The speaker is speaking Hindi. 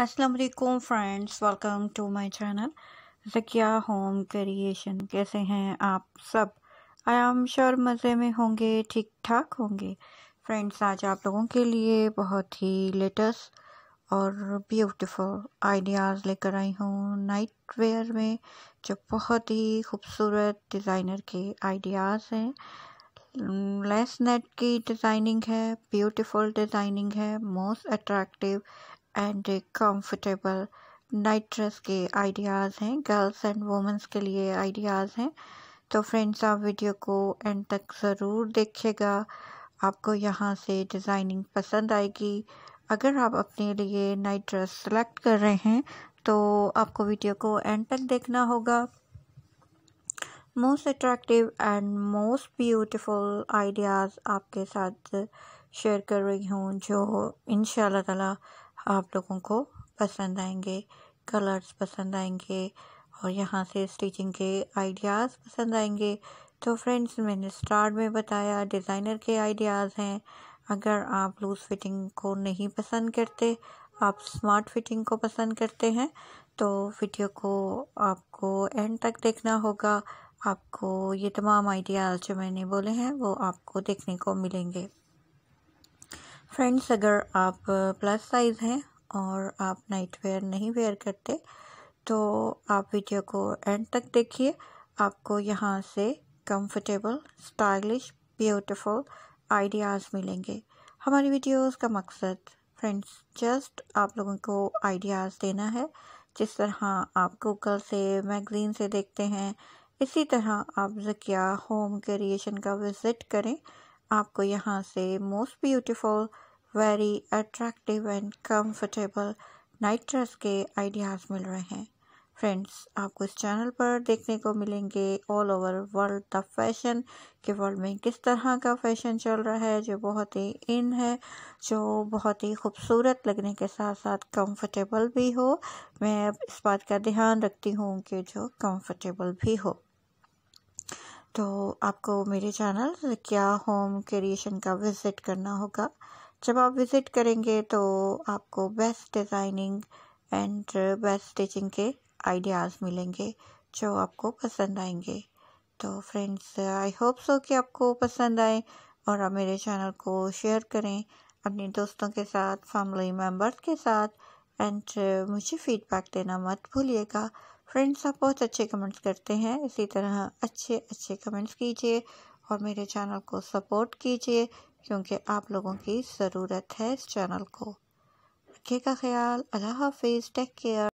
Aslam friends welcome to my channel Zakiya home creation कैसे हैं आप सब आई एम श्योर मज़े में होंगे ठीक ठाक होंगे फ्रेंड्स आज आप लोगों के लिए बहुत ही लेटेस्ट और ब्यूटीफुल आइडियाज़ लेकर आई हूँ नाइट वेयर में जो बहुत ही खूबसूरत डिज़ाइनर के आइडियाज़ हैं लेस नेट की डिज़ाइनिंग है ब्यूटीफुल डिज़ाइनिंग है मोस्ट अट्रैक्टिव एंड एक कंफर्टेबल नाइट ड्रेस के आइडियाज़ हैं गर्ल्स एंड वुमेंस के लिए आइडियाज़ हैं तो फ्रेंड्स आप वीडियो को एंड तक ज़रूर देखिएगा आपको यहाँ से डिज़ाइनिंग पसंद आएगी अगर आप अपने लिए नाइट ड्रेस सेलेक्ट कर रहे हैं तो आपको वीडियो को एंड तक देखना होगा most attractive and most beautiful ideas आपके साथ शेयर कर रही हूँ जो इन ताला आप लोगों को पसंद आएंगे कलर्स पसंद आएंगे और यहाँ से स्टिचिंग के आइडियाज़ पसंद आएंगे तो फ्रेंड्स मैंने स्टार्ट में बताया डिज़ाइनर के आइडियाज़ हैं अगर आप लूज़ फिटिंग को नहीं पसंद करते आप स्मार्ट फिटिंग को पसंद करते हैं तो वीडियो को आपको एंड तक देखना होगा आपको ये तमाम आइडियाज़ जो मैंने बोले हैं वो आपको देखने को मिलेंगे फ्रेंड्स अगर आप प्लस साइज़ हैं और आप नाइट वेयर नहीं वेयर करते तो आप वीडियो को एंड तक देखिए आपको यहाँ से कंफर्टेबल स्टाइलिश ब्यूटीफुल आइडियाज़ मिलेंगे हमारी वीडियोस का मकसद फ्रेंड्स जस्ट आप लोगों को आइडियाज़ देना है जिस तरह आप गूगल से मैगज़ीन से देखते हैं इसी तरह आप जकिया होम क्रिएशन का विज़िट करें आपको यहाँ से most beautiful very attractive and comfortable night dress के आइडियाज़ मिल रहे हैं फ्रेंड्स आपको इस चैनल पर देखने को मिलेंगे all over world the fashion के वर्ल्ड में किस तरह का फैशन चल रहा है जो बहुत ही इन है जो बहुत ही खूबसूरत लगने के साथ साथ कंफर्टेबल भी हो मैं इस बात का ध्यान रखती हूँ कि जो कंफर्टेबल भी हो तो आपको मेरे चैनल क्या होम क्रिएशन का विज़िट करना होगा जब आप विज़िट करेंगे तो आपको best designing and best stitching के आइडियाज़ मिलेंगे जो आपको पसंद आएंगे तो फ्रेंड्स आई होप सो कि आपको पसंद आए और आप मेरे चैनल को शेयर करें अपने दोस्तों के साथ फैमिली मेम्बर्स के साथ एंड मुझे फीडबैक देना मत भूलिएगा फ्रेंड्स आप बहुत अच्छे कमेंट्स करते हैं इसी तरह अच्छे अच्छे कमेंट्स कीजिए और मेरे चैनल को सपोर्ट कीजिए क्योंकि आप लोगों की ज़रूरत है इस चैनल को रखिएगा ख्याल अल्लाह हाफिज़ टेक केयर